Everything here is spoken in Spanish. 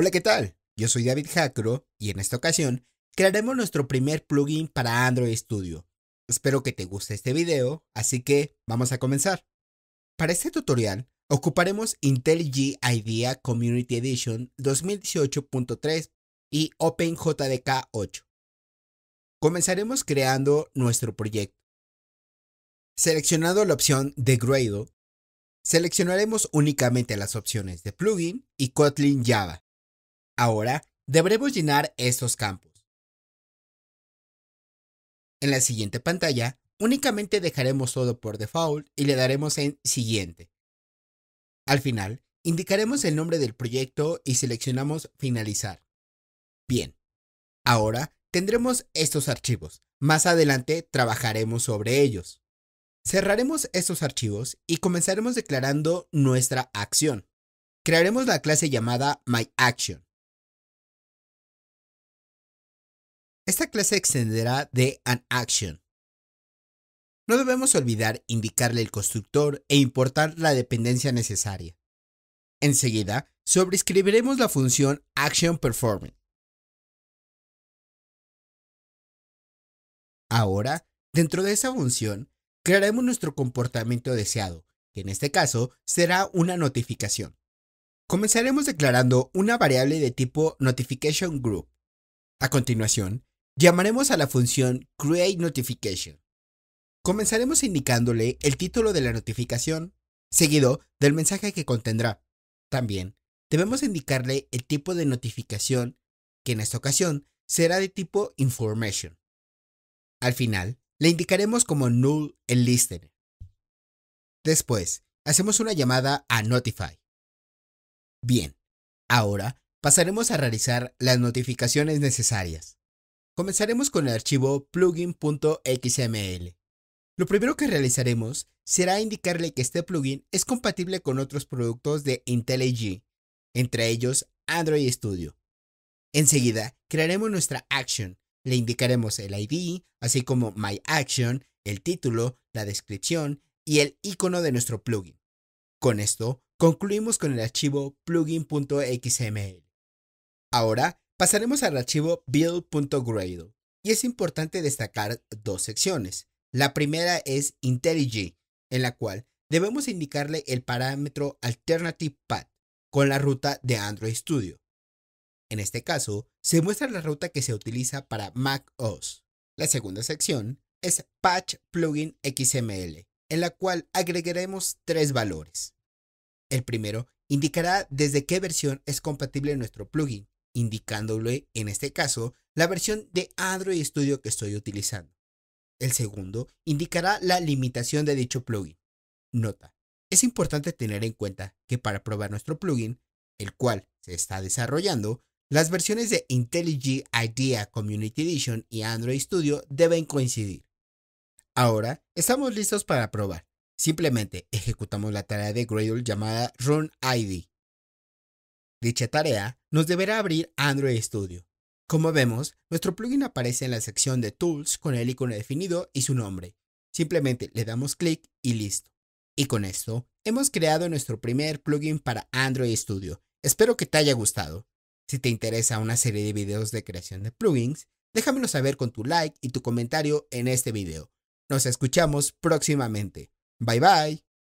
Hola, ¿qué tal? Yo soy David Jacro y en esta ocasión crearemos nuestro primer plugin para Android Studio. Espero que te guste este video, así que vamos a comenzar. Para este tutorial ocuparemos IntelliJ IDEA Community Edition 2018.3 y OpenJDK 8. Comenzaremos creando nuestro proyecto. Seleccionando la opción de Gradle, seleccionaremos únicamente las opciones de plugin y Kotlin Java. Ahora deberemos llenar estos campos. En la siguiente pantalla, únicamente dejaremos todo por default y le daremos en Siguiente. Al final, indicaremos el nombre del proyecto y seleccionamos Finalizar. Bien, ahora tendremos estos archivos. Más adelante trabajaremos sobre ellos. Cerraremos estos archivos y comenzaremos declarando nuestra acción. Crearemos la clase llamada MyAction. Esta clase extenderá de an action. No debemos olvidar indicarle el constructor e importar la dependencia necesaria. Enseguida, sobrescribiremos la función action performing. Ahora, dentro de esa función, crearemos nuestro comportamiento deseado, que en este caso será una notificación. Comenzaremos declarando una variable de tipo notification group. A continuación, Llamaremos a la función Create Notification. Comenzaremos indicándole el título de la notificación, seguido del mensaje que contendrá. También debemos indicarle el tipo de notificación, que en esta ocasión será de tipo Information. Al final, le indicaremos como null el listener. Después, hacemos una llamada a Notify. Bien, ahora pasaremos a realizar las notificaciones necesarias. Comenzaremos con el archivo plugin.xml. Lo primero que realizaremos será indicarle que este plugin es compatible con otros productos de IntelliJ, entre ellos Android Studio. Enseguida, crearemos nuestra action. Le indicaremos el ID, así como My Action, el título, la descripción y el icono de nuestro plugin. Con esto, concluimos con el archivo plugin.xml. Ahora Pasaremos al archivo build.gradle y es importante destacar dos secciones. La primera es IntelliJ, en la cual debemos indicarle el parámetro alternative path con la ruta de Android Studio. En este caso, se muestra la ruta que se utiliza para Mac OS. La segunda sección es Patch Plugin XML, en la cual agregaremos tres valores. El primero indicará desde qué versión es compatible nuestro plugin indicándole en este caso la versión de Android Studio que estoy utilizando. El segundo indicará la limitación de dicho plugin. Nota, es importante tener en cuenta que para probar nuestro plugin, el cual se está desarrollando, las versiones de IntelliJ Idea Community Edition y Android Studio deben coincidir. Ahora estamos listos para probar. Simplemente ejecutamos la tarea de Gradle llamada Run ID. Dicha tarea nos deberá abrir Android Studio. Como vemos, nuestro plugin aparece en la sección de Tools con el icono definido y su nombre. Simplemente le damos clic y listo. Y con esto, hemos creado nuestro primer plugin para Android Studio. Espero que te haya gustado. Si te interesa una serie de videos de creación de plugins, déjamelo saber con tu like y tu comentario en este video. Nos escuchamos próximamente. Bye bye.